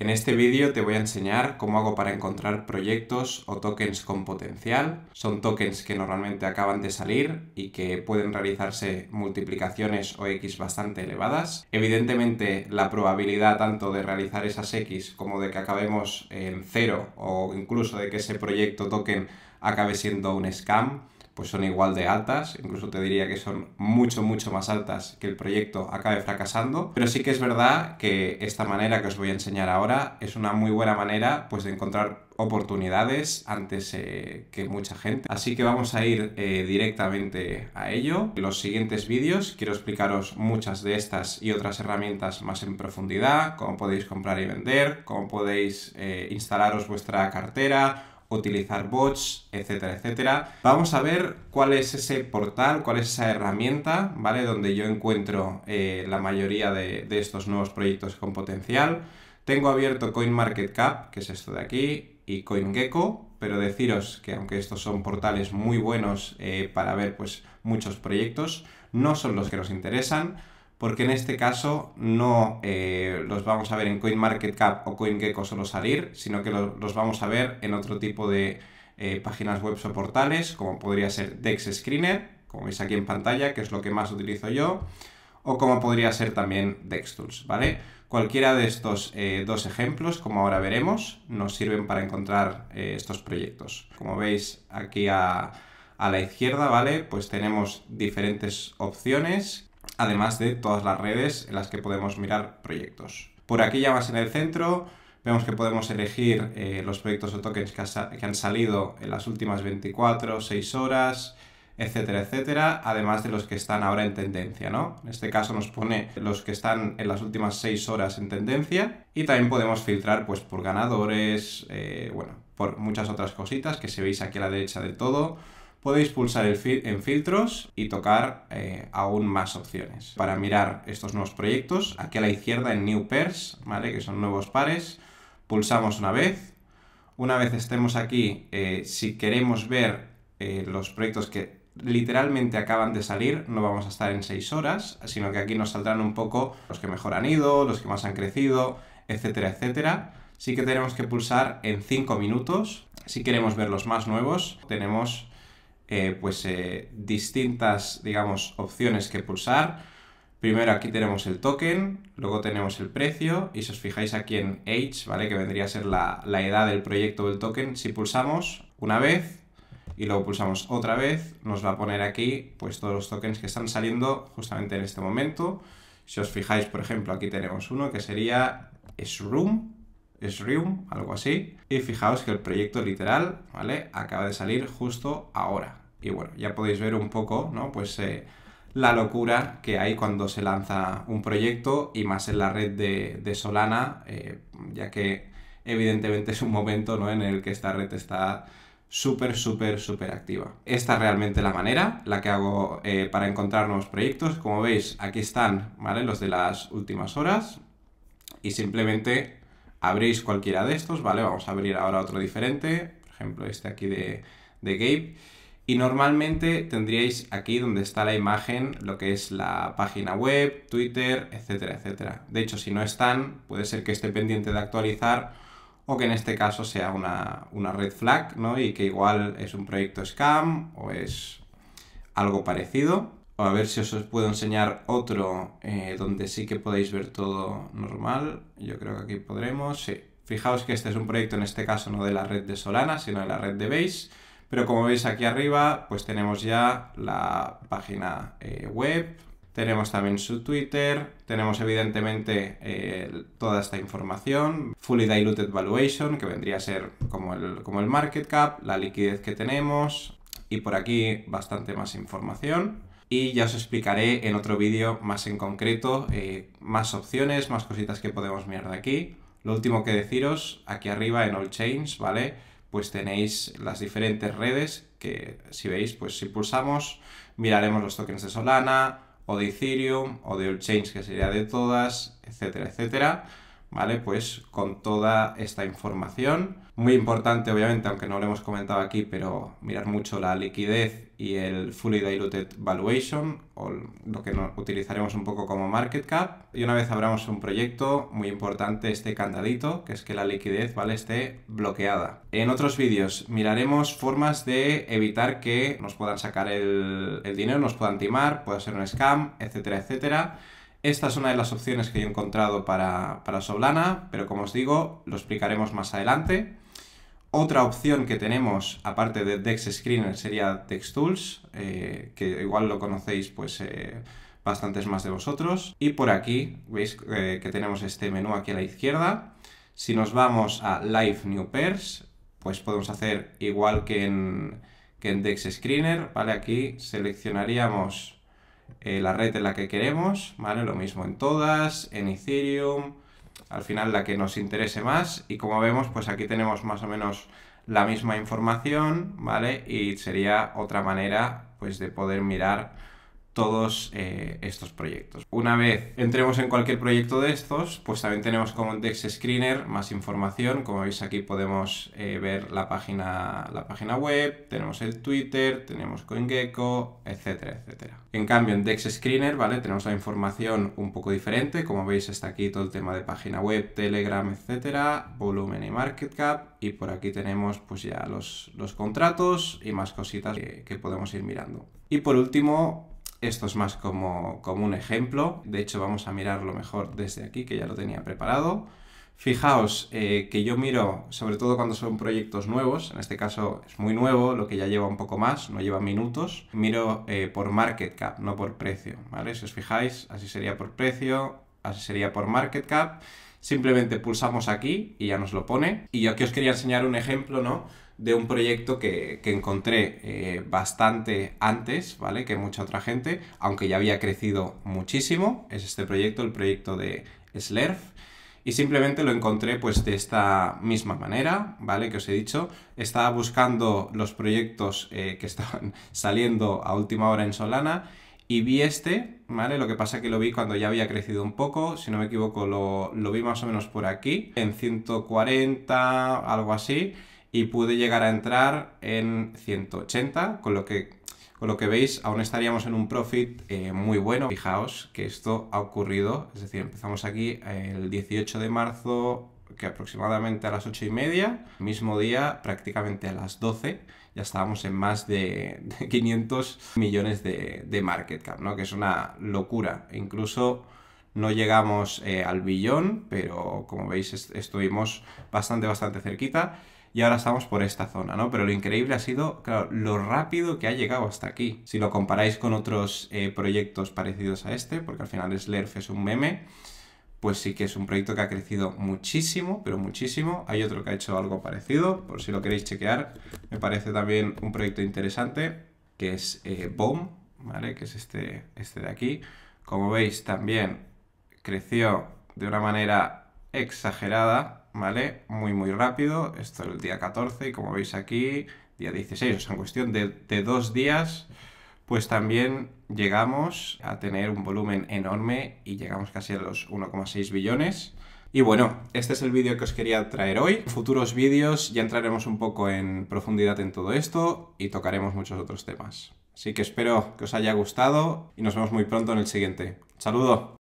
En este vídeo te voy a enseñar cómo hago para encontrar proyectos o tokens con potencial. Son tokens que normalmente acaban de salir y que pueden realizarse multiplicaciones o X bastante elevadas. Evidentemente la probabilidad tanto de realizar esas X como de que acabemos en cero o incluso de que ese proyecto token acabe siendo un scam pues son igual de altas, incluso te diría que son mucho, mucho más altas que el proyecto acabe fracasando, pero sí que es verdad que esta manera que os voy a enseñar ahora es una muy buena manera pues de encontrar oportunidades antes eh, que mucha gente. Así que vamos a ir eh, directamente a ello. En los siguientes vídeos quiero explicaros muchas de estas y otras herramientas más en profundidad, cómo podéis comprar y vender, cómo podéis eh, instalaros vuestra cartera, utilizar bots, etcétera, etcétera. Vamos a ver cuál es ese portal, cuál es esa herramienta, ¿vale? Donde yo encuentro eh, la mayoría de, estos nuevos proyectos con potencial. Tengo abierto CoinMarketCap, que es esto de aquí, y CoinGecko, pero deciros que aunque estos son portales muy buenos eh, para ver pues, muchos proyectos, no son los que nos interesan porque en este, este caso no eh, los vamos a ver en CoinMarketCap o CoinGecko solo salir, sino que los vamos a ver en otro tipo de eh, páginas web o portales, como podría ser Dex Screener, como veis aquí en pantalla, que es lo que más utilizo yo, o como podría ser también DexTools, ¿vale? Cualquiera de estos eh, dos ejemplos, como ahora veremos, nos sirven para encontrar estos proyectos. Como veis aquí a, a la izquierda, ¿vale? Pues tenemos diferentes opciones además de todas las redes en las que podemos mirar proyectos. Por aquí ya más en el centro vemos que podemos elegir eh, los proyectos o tokens que, han salido en las últimas 24, 6 horas, etcétera, etcétera, además de los que están ahora en tendencia, ¿no? En este caso nos pone los que están en las últimas 6 horas en tendencia y también podemos filtrar pues por ganadores, eh, bueno, por muchas otras cositas que se veis aquí a la derecha de todo podéis pulsar en filtros y tocar eh, aún más opciones. Para mirar estos nuevos proyectos, aquí a la izquierda en New Pairs, ¿vale? que son nuevos pares, pulsamos una vez. Una vez estemos aquí, eh, si queremos ver eh, los proyectos que literalmente acaban de salir, no vamos a estar en 6 horas, sino que aquí nos saldrán un poco los que mejor han ido, los que más han crecido, etcétera, etcétera. Sí que tenemos que pulsar en 5 minutos. Si queremos ver los más nuevos, tenemos eh, pues, eh, distintas, digamos, opciones que pulsar. Primero aquí tenemos el token, luego tenemos el precio y si os fijáis aquí en age, ¿vale? Que vendría a ser la, edad del proyecto del token. Si pulsamos una vez y luego pulsamos otra vez, nos va a poner aquí pues todos los tokens que están saliendo justamente en este momento. Si os fijáis, por ejemplo, aquí tenemos uno que sería Shroom, Shroom, algo así. Y fijaos que el proyecto literal, ¿vale? Acaba de salir justo ahora. Y bueno, ya podéis ver un poco, ¿no? Pues eh, la locura que hay cuando se lanza un proyecto y más en la red de, Solana, eh, ya que evidentemente es un momento ¿no? en el que esta red está súper, súper, súper activa. Esta es realmente la manera, la que hago eh, para encontrar nuevos proyectos. Como veis, aquí están ¿vale? los de las últimas horas y simplemente Abrís cualquiera de estos, ¿vale? Vamos a abrir ahora otro diferente, por ejemplo este aquí de, Gabe. Y normalmente tendríais aquí donde está la imagen lo que es la página web, Twitter, etcétera, etcétera. De hecho, si no están, puede ser que esté pendiente de actualizar o que en este caso sea una, una red flag, ¿no? Y que igual es un proyecto scam o es algo parecido a ver si os puedo enseñar otro eh, donde sí que podéis ver todo normal. Yo creo que aquí podremos. Sí. Fijaos que este es un proyecto en este caso no de la red de Solana, sino de la red de Base. Pero como veis aquí arriba, pues tenemos ya la página eh, web, tenemos también su Twitter, tenemos evidentemente eh, toda esta información, Fully Diluted Valuation, que vendría a ser como como el market cap, la liquidez que tenemos y por aquí bastante más información y ya os explicaré en otro vídeo más en concreto, eh, más opciones, más cositas que podemos mirar de aquí. Lo último que deciros, aquí arriba en All Chains, ¿vale? Pues tenéis las diferentes redes que si veis, pues si pulsamos, miraremos los tokens de Solana, o de Ethereum, o de All Chains que sería de todas, etcétera, etcétera. ¿vale? Pues con toda esta información. Muy importante, obviamente, aunque no lo hemos comentado aquí, pero mirar mucho la liquidez y el fully diluted valuation, o lo que utilizaremos un poco como market cap. Y una vez abramos un proyecto, muy importante este candadito, que es que la liquidez ¿vale? esté bloqueada. En otros vídeos miraremos formas de evitar que nos puedan sacar el, dinero, nos puedan timar, pueda ser un scam, etcétera, etcétera. Esta es una de las opciones que he encontrado para, para Solana, pero como os digo, lo explicaremos más adelante. Otra opción que tenemos, aparte de Dex Screener, sería Dex Tools, eh, que igual lo conocéis pues eh, bastantes más de vosotros. Y por aquí veis eh, que tenemos este menú aquí a la izquierda. Si nos vamos a Live New Pairs, pues podemos hacer igual que en, que en Dex Screener, ¿vale? Aquí seleccionaríamos eh, la red en la que queremos, ¿vale? Lo mismo en todas, en Ethereum, al final la que nos interese más y como vemos pues aquí tenemos más o menos la misma información, ¿vale? Y sería otra manera pues de poder mirar todos eh, estos proyectos. Una vez entremos en cualquier proyecto de estos, pues también tenemos como Dex Screener más información. Como veis aquí podemos eh, ver la página, la página web, tenemos el Twitter, tenemos CoinGecko, etcétera, etcétera. En cambio, en Dex Screener, ¿vale? Tenemos la información un poco diferente. Como veis, está aquí todo el tema de página web, Telegram, etcétera, volumen y market cap. Y por aquí tenemos pues ya los, los contratos y más cositas que podemos ir mirando. Y por último, esto es más como, como un ejemplo. De hecho, vamos a mirarlo mejor desde aquí, que ya lo tenía preparado. Fijaos eh, que yo miro, sobre todo cuando son proyectos nuevos, en este caso es muy nuevo, lo que ya lleva un poco más, no lleva minutos, miro eh, por market cap, no por precio, ¿vale? Si os fijáis, así sería por precio, así sería por market cap, simplemente pulsamos aquí y ya nos lo pone. Y yo aquí os quería enseñar un ejemplo, ¿no? de un proyecto que, encontré eh, bastante antes, ¿vale? Que mucha otra gente, aunque ya había crecido muchísimo. Es este proyecto, el proyecto de Slurf. Y simplemente lo encontré pues de esta misma manera, ¿vale? Que os he dicho. Estaba buscando los proyectos eh, que estaban saliendo a última hora en Solana y vi este, ¿vale? Lo que pasa es que lo vi cuando ya había crecido un poco, si no me equivoco lo, vi más o menos por aquí, en 140, algo así, y pude llegar a entrar en 180, con lo que con lo que veis, aún estaríamos en un profit eh, muy bueno. Fijaos que esto ha ocurrido, es decir, empezamos aquí el 18 de marzo, que aproximadamente a las ocho y media, mismo día, prácticamente a las 12, ya estábamos en más de, 500 millones de, market cap, ¿no? Que es una locura. Incluso no llegamos eh, al billón, pero como veis estuvimos bastante, bastante cerquita y ahora estamos por esta zona, ¿no? Pero lo increíble ha sido, claro, lo rápido que ha llegado hasta aquí. Si lo comparáis con otros eh, proyectos parecidos a este, porque al final Slurf es un meme, pues sí que es un proyecto que ha crecido muchísimo, pero muchísimo. Hay otro que ha hecho algo parecido, por si lo queréis chequear. Me parece también un proyecto interesante, que es eh, BOM, ¿vale? Que es este, este de aquí. Como veis, también creció de una manera exagerada, ¿vale? Muy, muy rápido. Esto es el día 14 y como veis aquí, día 16. O sea, en cuestión de, de dos días pues también llegamos a tener un volumen enorme y llegamos casi a los 1,6 billones. Y bueno, este es el vídeo que os quería traer hoy. En futuros vídeos ya entraremos un poco en profundidad en todo esto y tocaremos muchos otros temas. Así que espero que os haya gustado y nos vemos muy pronto en el siguiente. ¡Saludo!